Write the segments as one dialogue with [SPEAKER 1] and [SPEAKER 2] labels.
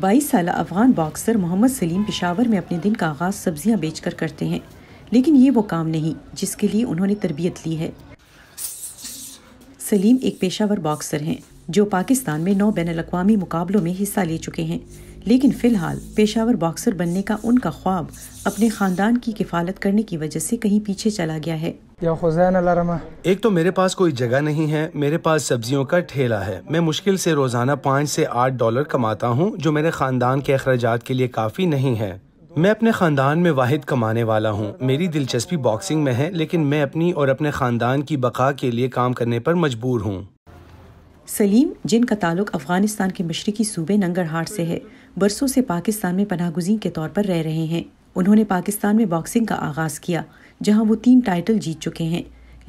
[SPEAKER 1] بائیس سالہ افغان باکسر محمد سلیم پشاور میں اپنے دن کا آغاز سبزیاں بیچ کر کرتے ہیں لیکن یہ وہ کام نہیں جس کے لیے انہوں نے تربیت لی ہے سلیم ایک پیشہ ور باکسر ہیں جو پاکستان میں نو بین الاقوامی مقابلوں میں حصہ لے چکے ہیں لیکن فی الحال پیشاور باکسر بننے کا ان کا خواب اپنے خاندان کی کفالت کرنے کی وجہ سے کہیں پیچھے چلا گیا ہے
[SPEAKER 2] ایک تو میرے پاس کوئی جگہ نہیں ہے میرے پاس سبزیوں کا ٹھیلا ہے میں مشکل سے روزانہ پانچ سے آٹھ ڈالر کماتا ہوں جو میرے خاندان کے اخراجات کے لیے کافی نہیں ہے میں اپنے خاندان میں واحد کمانے والا ہوں میری دلچسپی باکسنگ میں ہے لیکن میں اپنی اور اپنے خاندان کی بقا کے لیے کام کرنے پر مجبور ہوں
[SPEAKER 1] سلیم جن کا تعلق افغانستان کے مشرقی صوبے ننگر سے ہے برسوں سے پاکستان میں پناہ گزین کے طور پر رہ رہے ہیں انہوں نے پاکستان میں باکسنگ کا آغاز کیا جہاں وہ تین ٹائٹل جیت چکے ہیں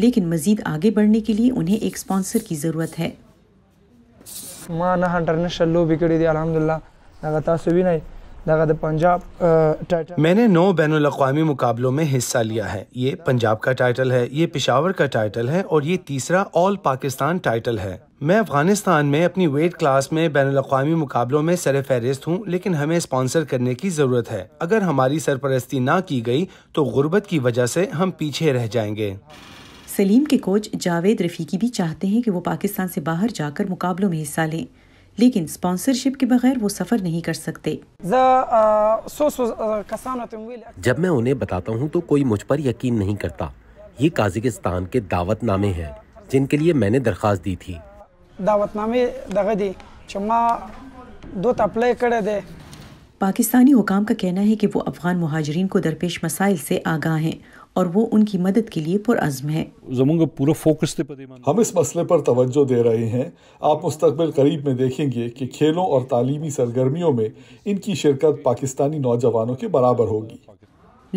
[SPEAKER 1] لیکن مزید آگے بڑھنے کے لیے
[SPEAKER 2] انہیں ایک اسپانسر کی ضرورت ہے میں نے نو بین الاقوامی مقابلوں میں حصہ لیا ہے یہ پنجاب کا ٹائٹل ہے یہ پشاور کا ٹائٹل ہے اور یہ تیسرا آل پاکستان ٹائٹل ہے میں افغانستان میں اپنی ویٹ کلاس میں بین الاقوامی مقابلوں میں سر فہرست ہوں لیکن ہمیں اسپانسر کرنے کی ضرورت ہے اگر ہماری سرپرستی نہ کی گئی تو غربت کی وجہ سے ہم پیچھے رہ جائیں گے
[SPEAKER 1] سلیم کے کوچ جاوید رفیقی بھی چاہتے ہیں کہ وہ پاکستان سے باہر جا کر مقابلوں میں حصہ لیں لیکن سپانسرشپ کے بغیر وہ سفر نہیں کر سکتے uh, uh,
[SPEAKER 2] جب میں انہیں بتاتا ہوں تو کوئی مجھ پر یقین نہیں کرتا یہ کازکستان کے دعوت نامے ہیں جن کے لیے میں نے درخواست دی تھی دغه دی چې ما
[SPEAKER 1] پاکستانی حکام کا کہنا ہے کہ وہ افغان مہاجرین کو درپیش مسائل سے آگاہ ہیں اور وہ ان کی مدد کے لیے پر عزم ہے
[SPEAKER 2] ہم اس مسئلے پر توجہ دے رہے ہیں آپ مستقبل قریب میں دیکھیں گے کہ کھیلوں اور تعلیمی سرگرمیوں میں ان کی شرکت پاکستانی نوجوانوں کے برابر ہوگی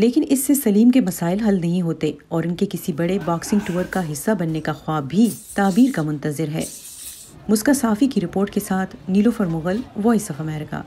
[SPEAKER 2] لیکن
[SPEAKER 1] اس سے سلیم کے مسائل حل نہیں ہوتے اور ان کے کسی بڑے باکسنگ ٹور کا حصہ بننے کا خواب بھی تعبیر کا منتظر ہے مسکا صافی کی رپورٹ کے ساتھ Nilo Mughal voice of America